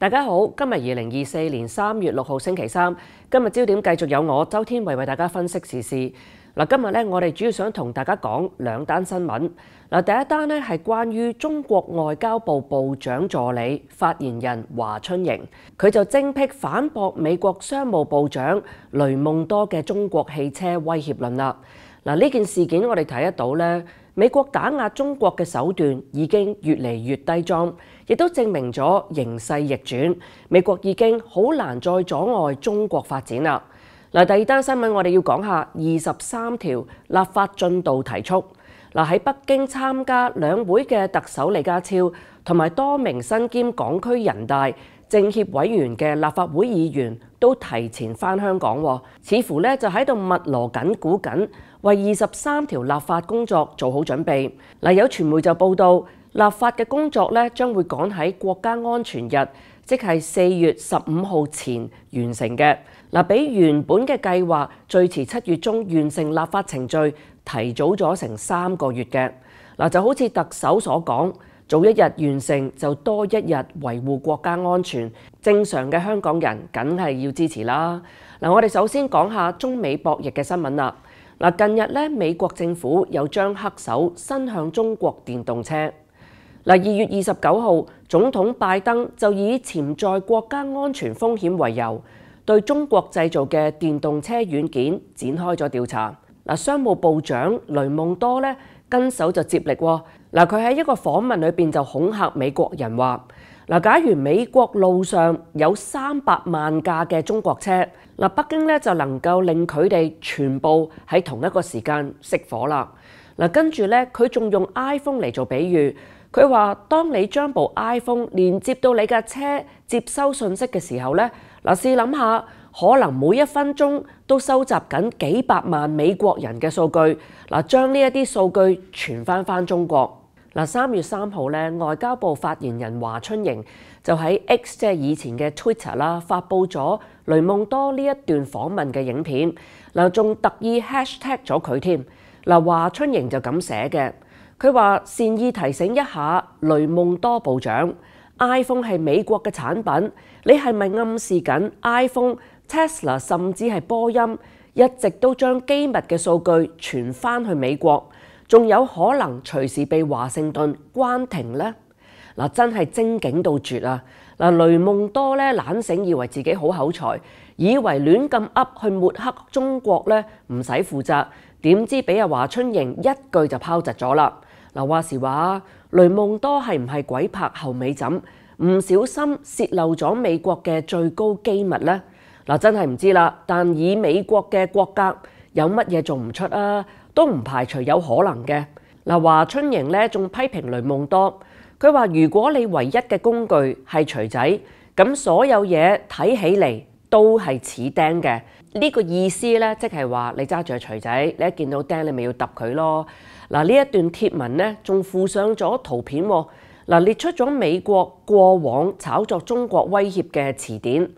大家好，今日二零二四年三月六号星期三，今日焦点继续有我周天慧为大家分析时事。嗱，今日咧，我哋主要想同大家讲两单新闻。嗱，第一单咧系关于中国外交部部长助理发言人华春莹，佢就精辟反驳美国商务部长雷蒙多嘅中国汽车威胁论啦。嗱，呢件事件我哋睇得到咧。美國打壓中國嘅手段已經越嚟越低裝，亦都證明咗形勢逆轉，美國已經好難再阻礙中國發展啦。嗱，第二單新聞我哋要講下二十三條立法進度提速。嗱，喺北京參加兩會嘅特首李家超同埋多名身兼港區人大。政協委員嘅立法會議員都提前翻香港，似乎咧就喺度密羅緊鼓緊，為二十三條立法工作做好準備。嗱，有傳媒就報道，立法嘅工作咧將會趕喺國家安全日，即係四月十五號前完成嘅。嗱，比原本嘅計劃最遲七月中完成立法程序提早咗成三個月嘅。嗱，就好似特首所講。早一日完成就多一日維護國家安全，正常嘅香港人梗係要支持啦。嗱，我哋首先講下中美博弈嘅新聞啦。嗱，近日咧，美國政府又將黑手伸向中國電動車。嗱，二月二十九號，總統拜登就以潛在國家安全風險為由，對中國製造嘅電動車軟件展開咗調查。嗱，商務部長雷蒙多咧跟手就接力喎。嗱，佢喺一个访问里边就恐吓美国人话：，嗱，假如美国路上有三百万架嘅中国车，嗱，北京咧就能够令佢哋全部喺同一个时间熄火啦。嗱，跟住咧，佢仲用 iPhone 嚟做比喻，佢话当你将部 iPhone 连接到你架车接收信息嘅时候咧，嗱，试谂下，可能每一分钟都收集紧几百万美国人嘅数据，嗱，将呢一啲数据传翻翻中国。嗱，三月三號咧，外交部發言人華春瑩就喺 X，即係以前嘅 Twitter 啦，發布咗雷夢多呢一段訪問嘅影片，嗱仲特意 hashtag 咗佢添。嗱，華春瑩就咁寫嘅，佢話善意提醒一下雷夢多部長，iPhone 係美國嘅產品，你係咪暗示緊 iPhone、Tesla 甚至係波音，一直都將機密嘅數據傳翻去美國？仲有可能隨時被華盛頓關停呢？嗱，真係精警到絕啊！嗱，雷蒙多咧懶醒，以為自己好口才，以為亂咁噏去抹黑中國咧，唔使負責。點知俾阿華春瑩一句就拋窒咗啦！嗱，話時話，雷蒙多係唔係鬼拍後尾枕？唔小心洩漏咗美國嘅最高機密呢？嗱，真係唔知啦。但以美國嘅國格，有乜嘢做唔出啊？都唔排除有可能嘅嗱，华春莹咧仲批评雷蒙多，佢话如果你唯一嘅工具系锤仔，咁所有嘢睇起嚟都系似钉嘅呢个意思咧，即系话你揸住锤仔，你一见到钉你咪要揼佢咯嗱。呢一段贴文咧仲附上咗图片，嗱列出咗美国过往炒作中国威胁嘅词典，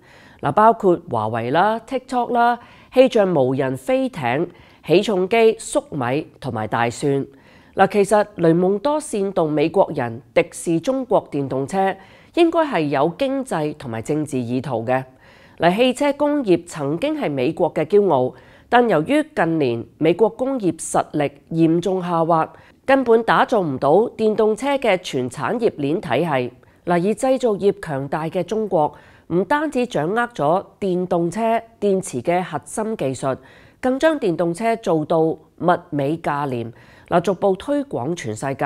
嗱包括华为啦、TikTok 啦、气象无人飞艇。起重機、粟米同埋大蒜嗱，其實雷蒙多煽動美國人敵視中國電動車，應該係有經濟同埋政治意圖嘅。嗱，汽車工業曾經係美國嘅驕傲，但由於近年美國工業實力嚴重下滑，根本打造唔到電動車嘅全產業鏈體系。嗱，以製造業強大嘅中國，唔單止掌握咗電動車電池嘅核心技術。更將電動車做到物美價廉，嗱逐步推廣全世界。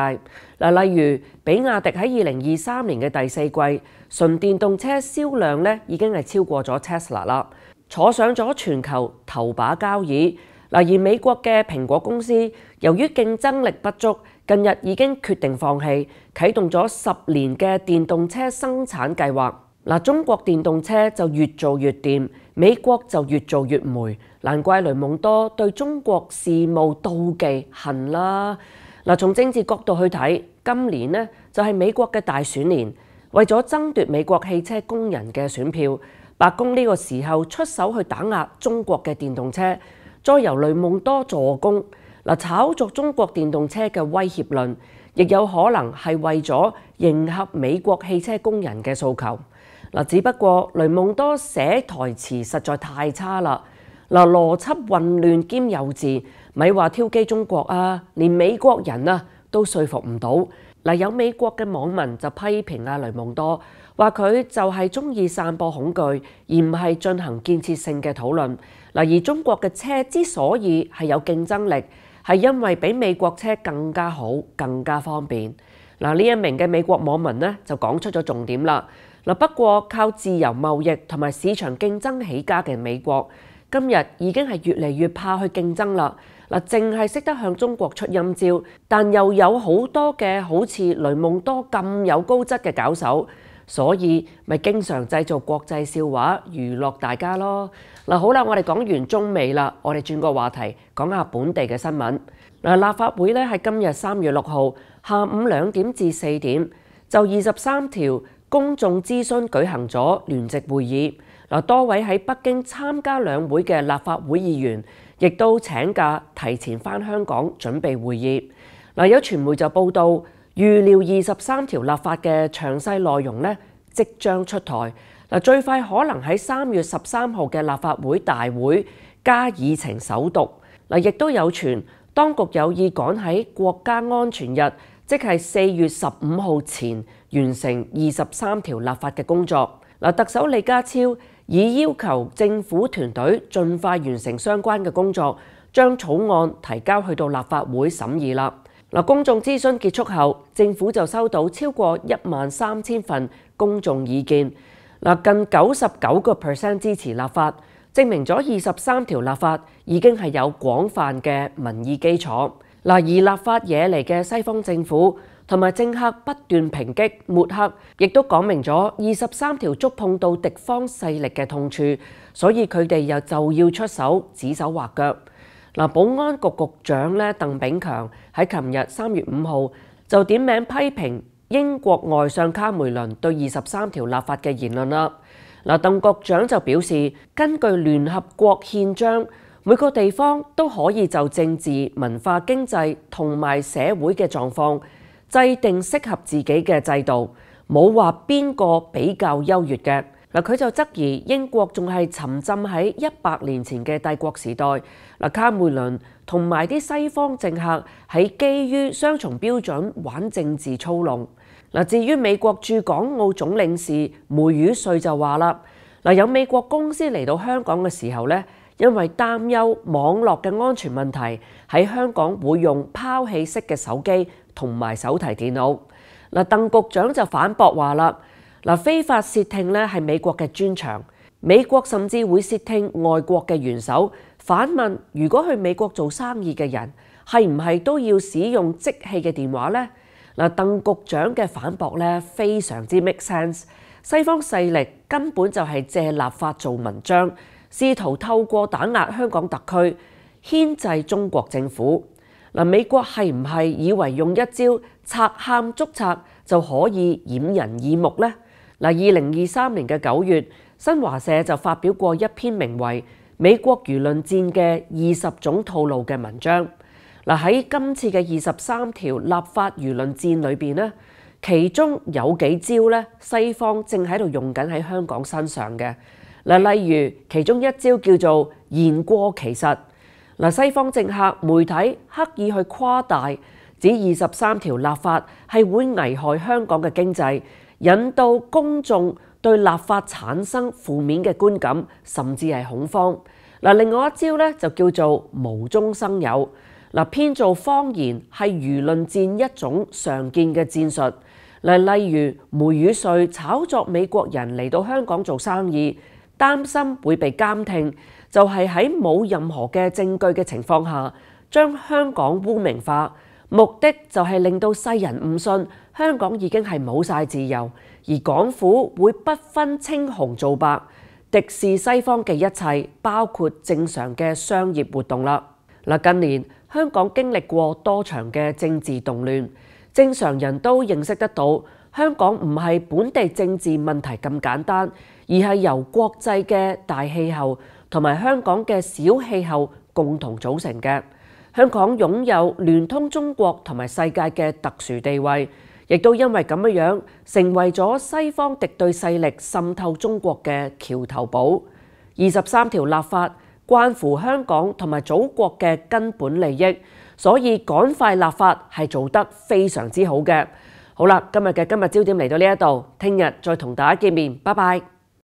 嗱，例如，比亞迪喺二零二三年嘅第四季純電動車銷量咧已經係超過咗 Tesla 啦，坐上咗全球頭把交椅。嗱，而美國嘅蘋果公司由於競爭力不足，近日已經決定放棄啟動咗十年嘅電動車生產計劃。嗱，中國電動車就越做越掂，美國就越做越霉，難怪雷蒙多對中國事務妒忌恨啦。嗱，從政治角度去睇，今年呢就係美國嘅大選年，為咗爭奪美國汽車工人嘅選票，白宮呢個時候出手去打壓中國嘅電動車，再由雷蒙多助攻嗱，炒作中國電動車嘅威脅論，亦有可能係為咗迎合美國汽車工人嘅訴求。嗱，只不過雷蒙多寫台詞實在太差啦！嗱，邏輯混亂兼幼稚，咪話挑機中國啊，連美國人啊都說服唔到。嗱，有美國嘅網民就批評阿雷蒙多，話佢就係中意散播恐懼，而唔係進行建設性嘅討論。嗱，而中國嘅車之所以係有競爭力，係因為比美國車更加好、更加方便。嗱，呢一名嘅美國網民咧就講出咗重點啦。嗱，不過靠自由貿易同埋市場競爭起家嘅美國，今日已經係越嚟越怕去競爭啦。嗱，淨係識得向中國出陰招，但又有好多嘅好似雷蒙多咁有高質嘅搞手，所以咪經常製造國際笑話，娛樂大家咯。嗱，好啦，我哋講完中美啦，我哋轉個話題，講下本地嘅新聞。嗱，立法會咧係今日三月六號下午兩點至四點，就二十三條。公众咨询举行咗联席会议，嗱多位喺北京参加两会嘅立法会议员，亦都请假提前返香港准备会议。嗱有传媒就报道，预料二十三条立法嘅详细内容咧即将出台，嗱最快可能喺三月十三号嘅立法会大会加以程首读。嗱亦都有传，当局有意赶喺国家安全日。即係四月十五號前完成二十三條立法嘅工作。嗱，特首李家超已要求政府團隊盡快完成相關嘅工作，將草案提交去到立法會審議啦。嗱，公眾諮詢結束後，政府就收到超過一萬三千份公眾意見。嗱，近九十九個 percent 支持立法，證明咗二十三條立法已經係有廣泛嘅民意基礎。嗱，而立法惹嚟嘅西方政府同埋政客不斷抨擊抹黑，亦都講明咗二十三條觸碰到敵方勢力嘅痛處，所以佢哋又就要出手指手画腳。嗱，保安局局長咧，鄧炳強喺琴日三月五號就點名批評英國外相卡梅倫對二十三條立法嘅言論啦。嗱，鄧局長就表示，根據聯合國憲章。每个地方都可以就政治、文化、经济同埋社会嘅状况，制定适合自己嘅制度，冇话边个比较优越嘅。嗱，佢就质疑英国仲系沉浸喺一百年前嘅帝国时代。嗱，卡梅伦同埋啲西方政客喺基于双重标准玩政治操弄。嗱，至于美国驻港澳总领事梅宇瑞就话啦，嗱，有美国公司嚟到香港嘅时候咧。因為擔憂網絡嘅安全問題，喺香港會用拋棄式嘅手機同埋手提電腦。嗱，鄧局長就反駁話啦：，嗱非法竊聽咧係美國嘅專長，美國甚至會竊聽外國嘅元首。反問如果去美國做生意嘅人係唔係都要使用即棄嘅電話呢？嗱，鄧局長嘅反駁咧非常之 make sense，西方勢力根本就係借立法做文章。試圖透過打壓香港特區牽制中國政府嗱，美國係唔係以為用一招拆喊捉拆就可以掩人耳目呢？嗱，二零二三年嘅九月，新華社就發表過一篇名為《美國輿論戰嘅二十種套路》嘅文章。嗱，喺今次嘅二十三條立法輿論戰裏邊呢，其中有幾招咧，西方正喺度用緊喺香港身上嘅。嗱，例如其中一招叫做言過其實。嗱，西方政客媒體刻意去誇大，指二十三條立法係會危害香港嘅經濟，引導公眾對立法產生負面嘅觀感，甚至係恐慌。嗱，另外一招咧就叫做無中生有。嗱，編造方言係輿論戰一種常見嘅戰術。嗱，例如梅宇穗炒作美國人嚟到香港做生意。擔心會被監聽，就係喺冇任何嘅證據嘅情況下，將香港污名化，目的就係令到世人誤信香港已經係冇晒自由，而港府會不分青紅皂白敵視西方嘅一切，包括正常嘅商業活動啦。嗱，近年香港經歷過多場嘅政治動亂，正常人都認識得到，香港唔係本地政治問題咁簡單。而係由國際嘅大氣候同埋香港嘅小氣候共同組成嘅。香港擁有聯通中國同埋世界嘅特殊地位，亦都因為咁樣成為咗西方敵對勢力滲透中國嘅橋頭堡。二十三條立法關乎香港同埋祖國嘅根本利益，所以趕快立法係做得非常之好嘅。好啦，今日嘅今日焦點嚟到呢一度，聽日再同大家見面，拜拜。